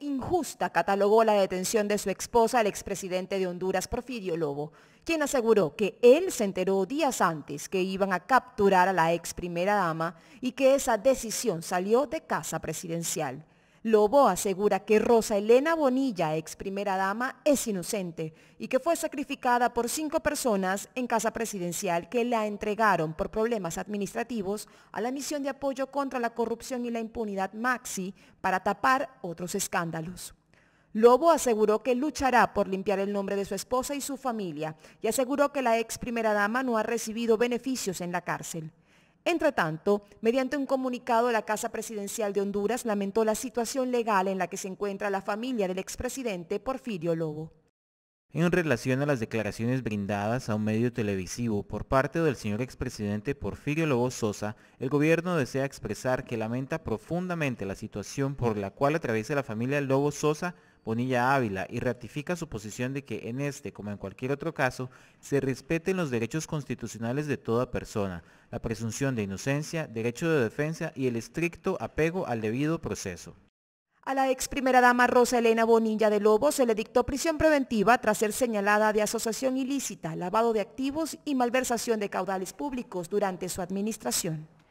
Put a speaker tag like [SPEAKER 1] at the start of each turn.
[SPEAKER 1] injusta catalogó la detención de su esposa al expresidente de Honduras, Porfirio Lobo, quien aseguró que él se enteró días antes que iban a capturar a la ex primera dama y que esa decisión salió de casa presidencial. Lobo asegura que Rosa Elena Bonilla, ex primera dama, es inocente y que fue sacrificada por cinco personas en casa presidencial que la entregaron por problemas administrativos a la misión de apoyo contra la corrupción y la impunidad Maxi para tapar otros escándalos. Lobo aseguró que luchará por limpiar el nombre de su esposa y su familia y aseguró que la ex primera dama no ha recibido beneficios en la cárcel. Entre tanto, mediante un comunicado, la Casa Presidencial de Honduras lamentó la situación legal en la que se encuentra la familia del expresidente Porfirio Lobo
[SPEAKER 2] en relación a las declaraciones brindadas a un medio televisivo por parte del señor expresidente Porfirio Lobo Sosa, el gobierno desea expresar que lamenta profundamente la situación por la cual atraviesa la familia Lobo Sosa Bonilla Ávila y ratifica su posición de que en este, como en cualquier otro caso, se respeten los derechos constitucionales de toda persona, la presunción de inocencia, derecho de defensa y el estricto apego al debido proceso.
[SPEAKER 1] A la ex primera dama Rosa Elena Bonilla de Lobo se le dictó prisión preventiva tras ser señalada de asociación ilícita, lavado de activos y malversación de caudales públicos durante su administración.